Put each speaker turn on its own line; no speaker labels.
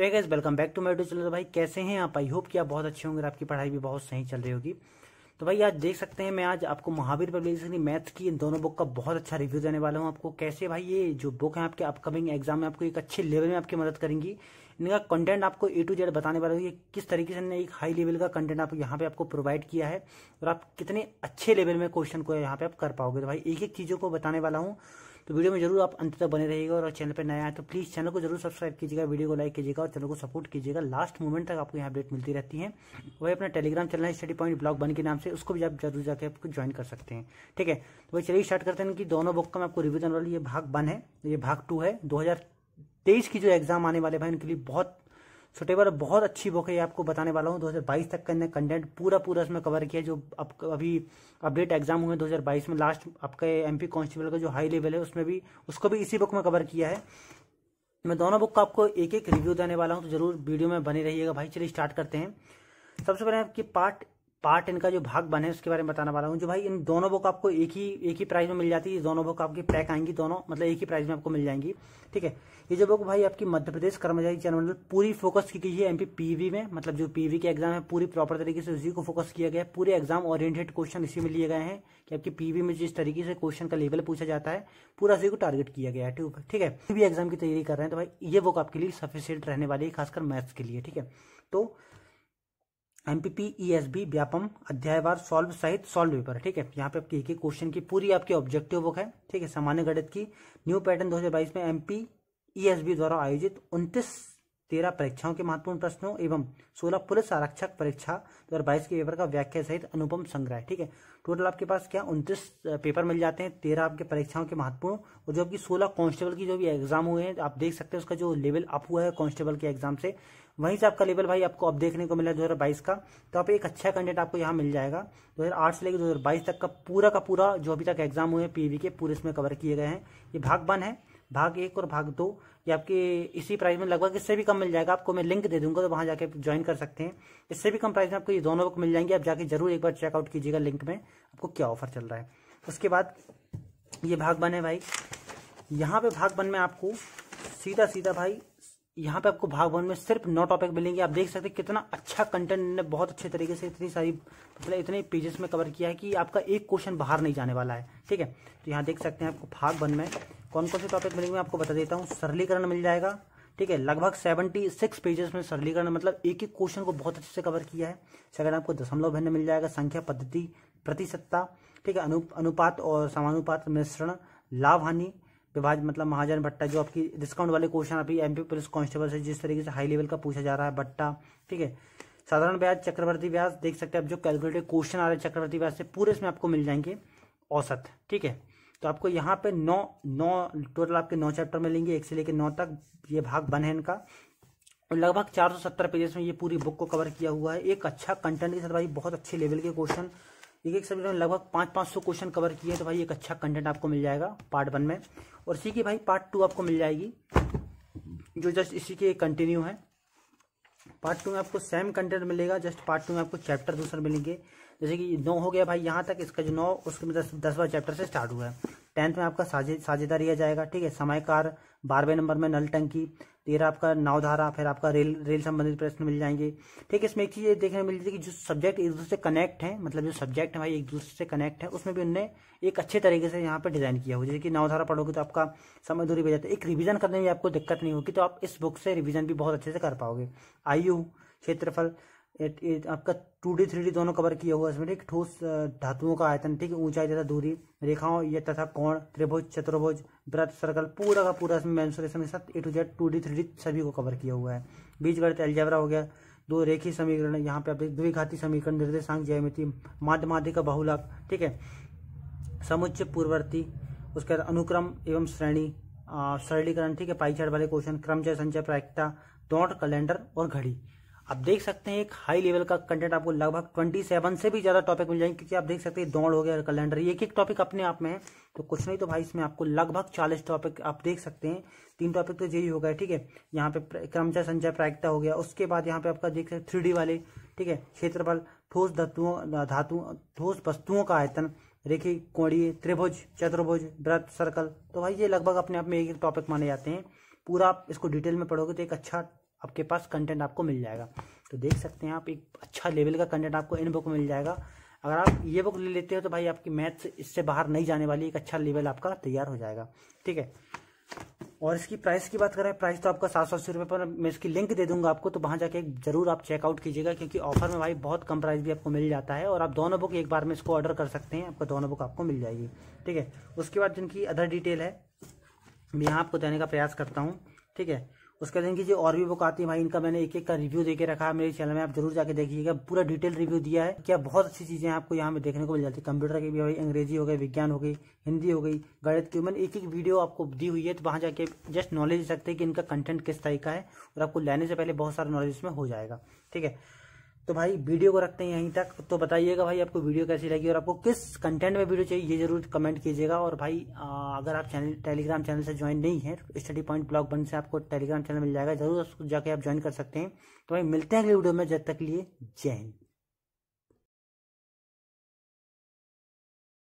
सो है welcome back to मेडो चलो भाई कैसे हैं आप आई होप कि आप बहुत अच्छे होंगे आपकी पढ़ाई भी बहुत सही चल रही होगी तो भाई आज देख सकते हैं मैं आज आपको महावीर पब्लिकेशन की मैथ की इन दोनों बुक का बहुत अच्छा रिव्यू देने वाला हूँ आपको कैसे भाई ये जो बुक है आपके अपकमिंग एग्जाम में आपको एक अच्छे लेवल में आपकी मदद करेंगी इनका कंटेंट आपको ए टू जेड बताने वाला है किस तरीके से एक हाई लेवल का कंटेंट आप यहाँ पे आपको प्रोवाइड किया है और आप कितने अच्छे लेवल में क्वेश्चन को यहाँ पे आप कर पाओगे तो भाई एक एक चीज़ों को बताने वाला हूँ तो वीडियो में जरूर आप अंत तक बने रहिएगा और चैनल पर नया है तो प्लीज़ चैनल को जरूर सब्सक्राइब कीजिएगा वीडियो को लाइक कीजिएगा और चैनल को सपोर्ट कीजिएगा लास्ट मोमेंट तक आपको यहाँ अपडेट मिलती रहती है वही अपना टेलीग्राम चैनल है स्टडी पॉइंट ब्लॉग बन के नाम से उसको भी आप जरूर जाकर आपको ज्वाइन कर सकते हैं ठीक है तो वही चलिए स्टार्ट करते हैं कि दोनों बुक का मैं आपको रिव्यू देने वाली ये भाग वन है ये भाग टू है दो तेईस की जो एग्जाम आने वाले भाई उनके लिए बहुत सुटेबल बहुत अच्छी बुक है आपको बताने वाला हूँ 2022 तक का कंटेंट पूरा पूरा इसमें कवर किया जो अब अभी अपडेट एग्जाम हुए 2022 में लास्ट आपके एमपी कांस्टेबल का जो हाई लेवल है उसमें भी उसको भी इसी बुक में कवर किया है मैं दोनों बुक का आपको एक एक रिव्यू देने वाला हूँ तो जरूर वीडियो में बने रहिएगा भाई चलिए स्टार्ट करते हैं सबसे पहले आपकी पार्ट पार्ट इनका जो भाग बने उसके बारे में बताने वाला हूँ जो भाई इन दोनों बुक आपको एक ही एक ही प्राइस में मिल जाती है दोनों बुक आपकी पैक आएंगी दोनों मतलब एक ही प्राइस में आपको मिल जाएंगी ठीक है ये जो बुक भाई आपकी मध्य प्रदेश कर्मचारी जनरल पूरी फोकस की गई है एमपी पीवी में मतलब जो पीवी के एग्जाम है पूरी प्रॉपर तरीके से उसी को फोकस किया गया है पूरे एग्जाम ओरिएंटेड क्वेश्चन इसी में लिए गए हैं कि आपकी पीवी में जिस तरीके से क्वेश्चन का लेवल पूछा जाता है पूरा उसी को टारगेट किया गया है ठीक है भी एग्जाम की तैयारी कर रहे हैं तो भाई ये बुक आपके लिए सफिशियंट रहने वाली है खासकर मैथ्स के लिए ठीक है तो एमपीपी व्यापम अध्यायवार सॉल्व सहित सॉल्व पेपर ठीक है यहाँ पे आपकी एक एक क्वेश्चन की पूरी आपकी ऑब्जेक्टिव बुक है ठीक है सामान्य गणित की न्यू पैटर्न 2022 में एमपीएसबी e द्वारा आयोजित उन्तीस तेरह परीक्षाओं के महत्वपूर्ण प्रश्नों एवं सोलह पुलिस आरक्षक परीक्षा दो हजार बाईस के पेपर का व्याख्या सहित अनुपम संग्रह ठीक है टोटल आपके पास क्या उनतीस पेपर मिल जाते हैं तेरह आपके परीक्षाओं के महत्वपूर्ण और जो आपकी सोलह कांस्टेबल की जो भी एग्जाम हुए हैं आप देख सकते हैं उसका जो लेवल अप हुआ है कांस्टेबल के एग्जाम से वहीं से आपका लेवल भाई आपको अब देखने को मिला दो हजार बाईस का तो आप एक अच्छा कैंडिडेट आपको यहाँ मिल जाएगा दो हजार आठ से लेकर दो हजार बाईस तक का पूरा का पूरा जो अभी तक एग्जाम हुए हैं पीवी के पूरे इसमें कवर किए गए हैं ये भाग वन है भाग एक और भाग दो ये आपके इसी प्राइस में लगभग इससे भी कम मिल जाएगा आपको मैं लिंक दे दूंगा तो वहां जाके ज्वाइन कर सकते हैं इससे भी कम प्राइस में आपको ये दोनों बुक मिल जाएंगे आप जाके जरूर एक बार चेकआउट कीजिएगा लिंक में आपको क्या ऑफर चल रहा है उसके बाद ये भाग बन है भाई यहाँ पे भाग बन में आपको सीधा सीधा भाई यहाँ पे आपको भाग वन में सिर्फ नौ टॉपिक मिलेंगे आप देख सकते हैं कितना अच्छा कंटेंट ने बहुत अच्छे तरीके से इतनी सारी मतलब इतने पेजेस में कवर किया है कि आपका एक क्वेश्चन बाहर नहीं जाने वाला है ठीक है तो यहाँ देख सकते हैं आपको भाग वन में कौन कौन से टॉपिक मिलेंगे मैं आपको बता देता हूँ सरलीकरण मिल जाएगा ठीक है लगभग सेवेंटी सिक्स पेजेस में सरलीकरण मतलब एक एक क्वेश्चन को बहुत अच्छे से कवर किया है सेकंड आपको दशमलव भिन्न मिल जाएगा संख्या पद्धति प्रतिशतता ठीक है अनु, अनुपात और समानुपात मिश्रण लाभ हानि विभाज मतलब महाजन भट्टा जो आपकी डिस्काउंट वाले क्वेश्चन अभी एम पुलिस कांस्टेबल से जिस तरीके से हाई लेवल का पूछा जा रहा है भट्टा ठीक है साधारण ब्याज चक्रवर्ती ब्याज देख सकते हैं आप जो कैलकुलेटेड क्वेश्चन आ रहे हैं चक्रवर्ती ब्याज से पूरे इसमें आपको मिल जाएंगे औसत ठीक है तो आपको यहाँ पे नौ नौ टोटल आपके नौ चैप्टर मिलेंगे एक से लेकर नौ तक ये भाग बन है इनका और लगभग 470 पेजेस में ये पूरी बुक को कवर किया हुआ है एक अच्छा कंटेंट के साथ भाई बहुत अच्छे लेवल के क्वेश्चन एक एक सब्जेक्ट में लगभग पाँच पाँच सौ क्वेश्चन कवर किए तो भाई एक अच्छा कंटेंट आपको मिल जाएगा पार्ट वन में और इसी की भाई पार्ट टू आपको मिल जाएगी जो जस्ट इसी के कंटिन्यू है पार्ट टू में आपको सेम कंटेंट मिलेगा जस्ट पार्ट टू में आपको चैप्टर दूसरे मिलेंगे जैसे कि नौ हो गया भाई यहाँ तक इसका जो नौ उसके में दस दसवा चैप्टर से स्टार्ट हुआ है टेंथ में आपका साझे साझेदार लिया जाएगा ठीक है समयकार बारहवें नंबर में नल टंकी तेरह आपका नावधारा फिर आपका रेल रेल संबंधित प्रश्न मिल जाएंगे ठीक है इसमें एक चीज़ ये देखने मिल जाती है कि जो सब्जेक्ट एक दूसरे से कनेक्ट है मतलब जो सब्जेक्ट है भाई एक दूसरे से कनेक्ट है उसमें भी उनने एक अच्छे तरीके से यहाँ पर डिज़ाइन किया हो जैसे कि नावधारा पढ़ोगे तो आपका समय दूरी है एक रिविजन करने में आपको दिक्कत नहीं होगी तो आप इस बुक से रिविजन भी बहुत अच्छे से कर पाओगे आयु क्षेत्रफल आपका टू डी थ्री डी दोनों कवर किया हुआ इसमें ठीक ठोस धातुओं का आयतन ठीक ऊंचाई तथा दूरी रेखाओं या तथा कोण त्रिभुज चतुर्भुज वृत्त सर्कल पूरा का पूरा इसमें साथ A to Z two D three D सभी को कवर किया हुआ है गणित एल्जेब्रा हो गया दो रेखी समीकरण यहाँ पे आप द्विघाती समीकरण निर्देशांक ज्यामिति माध्य का बहुलाक ठीक है समुच्च पूर्ववर्ती उसके बाद अनुक्रम एवं श्रेणी सरलीकरण ठीक है पाई चार्ट वाले क्वेश्चन क्रमचय संचय प्रायिकता डॉट कैलेंडर और घड़ी आप देख सकते हैं एक हाई लेवल का कंटेंट आपको लगभग ट्वेंटी सेवन से भी ज्यादा टॉपिक मिल जाएंगे क्योंकि आप देख सकते हैं दौड़ हो गया कैलेंडर एक एक टॉपिक अपने आप में है तो कुछ नहीं तो भाई इसमें आपको लगभग चालीस टॉपिक आप देख सकते हैं तीन टॉपिक तो यही हो गए ठीक है यहाँ पे क्रमचय संचय प्रायिकता हो गया उसके बाद यहाँ पे आपका देख सकते थ्री वाले ठीक है क्षेत्रफल ठोस धातुओं धातु ठोस वस्तुओं का आयतन रेखी कोणीय त्रिभुज चतुर्भुज व्रत सर्कल तो भाई ये लगभग अपने आप में एक एक टॉपिक माने जाते हैं पूरा आप इसको डिटेल में पढ़ोगे तो एक अच्छा आपके पास कंटेंट आपको मिल जाएगा तो देख सकते हैं आप एक अच्छा लेवल का कंटेंट आपको इन बुक में मिल जाएगा अगर आप ये बुक ले लेते हो तो भाई आपकी मैथ्स इससे बाहर नहीं जाने वाली एक अच्छा लेवल आपका तैयार हो जाएगा ठीक है और इसकी प्राइस की बात करें प्राइस तो आपका सात सौ अस्सी रुपये पर मैं इसकी लिंक दे दूंगा आपको तो वहाँ जाके जरूर आप चेकआउट कीजिएगा क्योंकि ऑफर में भाई बहुत कम प्राइस भी आपको मिल जाता है और आप दोनों बुक एक बार में इसको ऑर्डर कर सकते हैं आपका दोनों बुक आपको मिल जाएगी ठीक है उसके बाद जिनकी अदर डिटेल है मैं यहाँ आपको देने का प्रयास करता हूँ ठीक है उसके इनकी की और भी बुक आती है भाई इनका मैंने एक एक का रिव्यू देके रखा है मेरे चैनल में आप जरूर जाके देखिएगा पूरा डिटेल रिव्यू दिया है क्या बहुत अच्छी चीजें आपको यहाँ पे देखने को मिल जाती है कंप्यूटर की भी भाई अंग्रेजी हो गई विज्ञान हो गई हिंदी हो गई गणित की मैंने एक एक वीडियो आपको दी हुई है तो वहाँ जाके जस्ट नॉलेज सकते हैं कि इनका कंटेंट किस तरीका है और आपको लेने से पहले बहुत सारा नॉलेज इसमें हो जाएगा ठीक है तो भाई वीडियो को रखते हैं यहीं तक तो बताइएगा भाई आपको वीडियो कैसी लगी और आपको किस कंटेंट में वीडियो चाहिए ये जरूर कमेंट कीजिएगा और भाई अगर आप चैनल टेलीग्राम चैनल से ज्वाइन नहीं है स्टडी पॉइंट ब्लॉग बन से आपको टेलीग्राम चैनल मिल जाएगा जरूर उसको जाके आप ज्वाइन कर सकते हैं तो भाई मिलते हैं अगले वीडियो में जब तक लिए जय हिंद